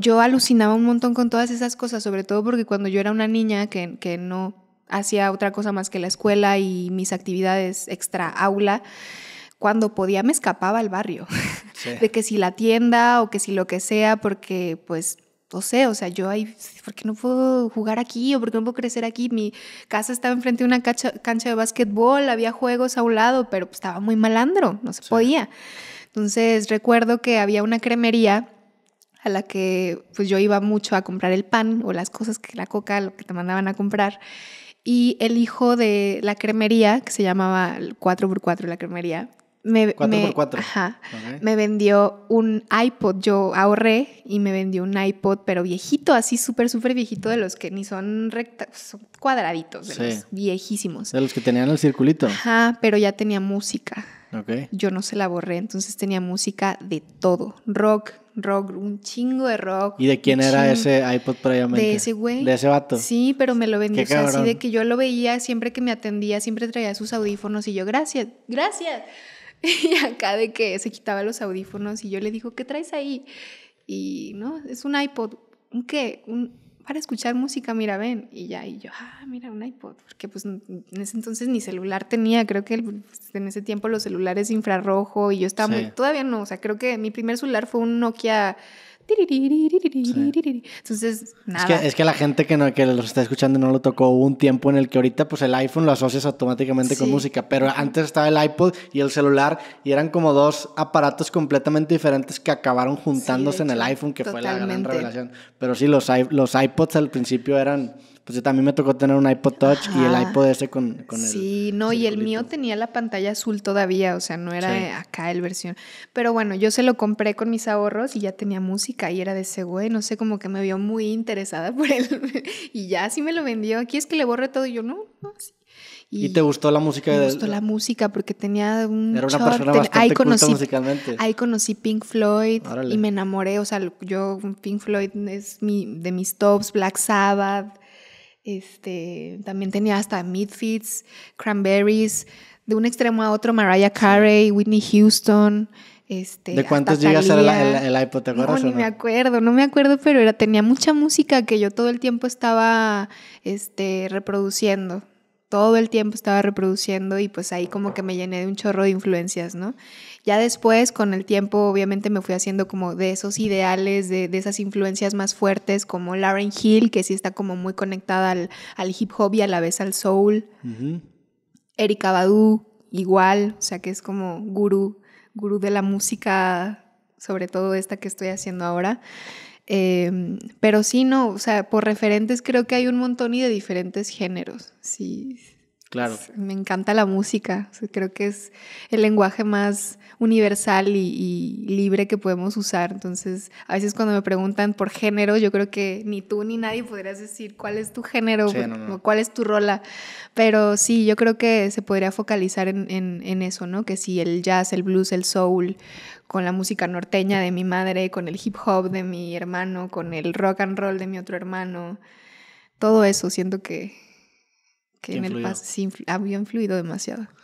Yo alucinaba un montón con todas esas cosas, sobre todo porque cuando yo era una niña que, que no hacía otra cosa más que la escuela y mis actividades extra aula, cuando podía me escapaba al barrio, de que si la tienda o que si lo que sea, porque pues no sé, o sea, yo ahí, ¿por qué no puedo jugar aquí o por qué no puedo crecer aquí? Mi casa estaba enfrente de una cancha, de básquetbol, había juegos a un lado, pero pues, estaba muy malandro, no se podía. Entonces recuerdo que había una cremería a la que pues yo iba mucho a comprar el pan o las cosas que la coca, lo que te mandaban a comprar. Y el hijo de la cremería, que se llamaba 4x4 la cremería, me, vendió un iPod. Yo ahorré y me vendió un iPod, pero viejito, así súper, súper viejito, de los que ni son recta, son cuadraditos, de los viejísimos. De los que tenían el circulito. Ajá, pero ya tenía música. Yo no se la borré, entonces tenía música de todo: rock, rock, un chingo de rock. ¿Y de quién era ese iPod De ese güey. De ese vato. Sí, pero me lo vendió así de que yo lo veía siempre que me atendía, siempre traía sus audífonos y yo, gracias, gracias. Y acá de que se quitaba los audífonos y yo le dijo... ¿qué traes ahí? Y no, es un iPod. ¿Un qué? Un, para escuchar música, mira, ven. Y ya, y yo, ah, mira, un iPod, porque pues en ese entonces ni celular tenía, creo que pues, en ese tiempo los celulares infrarrojo y yo estaba muy, todavía no, o sea, creo que mi primer celular fue un Nokia entonces, Es que, es que, la gente que, no, que los está escuchando no lo tocó un tiempo en el que ahorita pues el iPhone lo asocias automáticamente con música, pero antes estaba el iPod y el celular y eran como dos aparatos completamente diferentes que acabaron juntándose en el iPhone, que fue la gran revelación. Pero sí, los, los iPods al principio eran pues yo también me tocó tener un iPod Touch y el iPod ese con, con el. Sí, no, y el mío tenía la pantalla azul todavía, o sea, no era acá el versión. Pero bueno, yo se lo compré con mis ahorros y ya tenía música y era de ese güey, no sé, como que me vio muy interesada por él y ya así me lo vendió. Aquí es que le borré todo y yo, no, no, Y, te gustó la música? Me gustó la música porque tenía un... Era una persona bastante ahí conocí, musicalmente. Ahí conocí Pink Floyd y me enamoré. O sea, yo, Pink Floyd es mi, de mis tops, Black Sabbath, este, también tenía hasta Midfits, Cranberries, de un extremo a otro Mariah Carey, Whitney Houston. Este, ¿De cuántos llegas a el, iPod? no, no? me acuerdo, no me acuerdo, pero era, tenía mucha música que yo todo el tiempo estaba este, reproduciendo todo el tiempo estaba reproduciendo y pues ahí como que me llené de un chorro de influencias, ¿no? Ya después, con el tiempo, obviamente me fui haciendo como de esos ideales, de, esas influencias más fuertes, como Lauren Hill, que sí está como muy conectada al, hip hop y a la vez al soul. Erika Badu, igual, o sea que es como gurú, gurú de la música, sobre todo esta que estoy haciendo ahora. Em, pero sí, no, o sea, por referentes creo que hay un montón y de diferentes géneros. Sí, me encanta la música. creo que es el lenguaje más universal y, libre que podemos usar. Entonces, a veces cuando me preguntan por género, yo creo que ni tú ni nadie podrías decir cuál es tu género o cuál es tu rola. Pero sí, yo creo que se podría focalizar en, eso, ¿no? Que si el jazz, el blues, el soul, con la música norteña de mi madre, con el hip hop de mi hermano, con el rock and roll de mi otro hermano. Todo eso siento que, que, en el pasado sí, había influido demasiado.